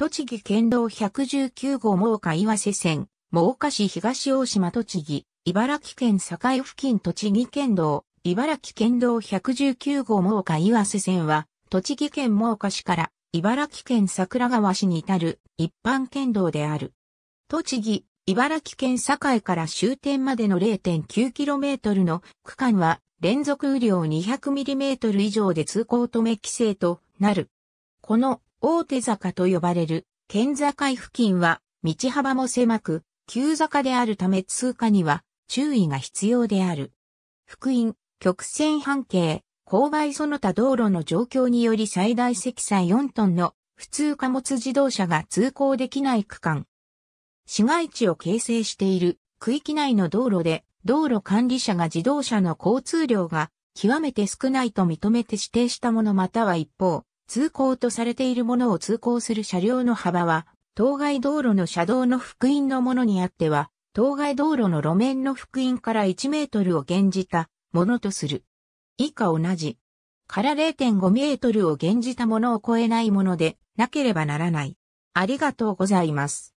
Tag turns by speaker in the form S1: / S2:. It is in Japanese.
S1: 栃木県道119号真岡岩瀬線、真岡市
S2: 東大島栃木、茨城県境付近栃木県道、茨城県道119号真岡岩瀬線は、栃木県真岡市から茨城県桜川市に至る一般県道である。栃木、茨城県境から終点までの 0.9km の区間は連続雨量 200mm 以上で通行止め規制となる。この大手坂と呼ばれる県境付近は道幅も狭く、急坂であるため通過には注意が必要である。福音、曲線半径、勾配その他道路の状況により最大積載4トンの普通貨物自動車が通行できない区間。市街地を形成している区域内の道路で道路管理者が自動車の交通量が極めて少ないと認めて指定したものまたは一方、通行とされているものを通行する車両の幅は、当該道路の車道の福音のものにあっては、当該道路の路面の福音から1メートルを減じたものとする。以下同じ。から0.5メートルを減じたものを超えないものでなけ
S1: ればならない。ありがとうございます。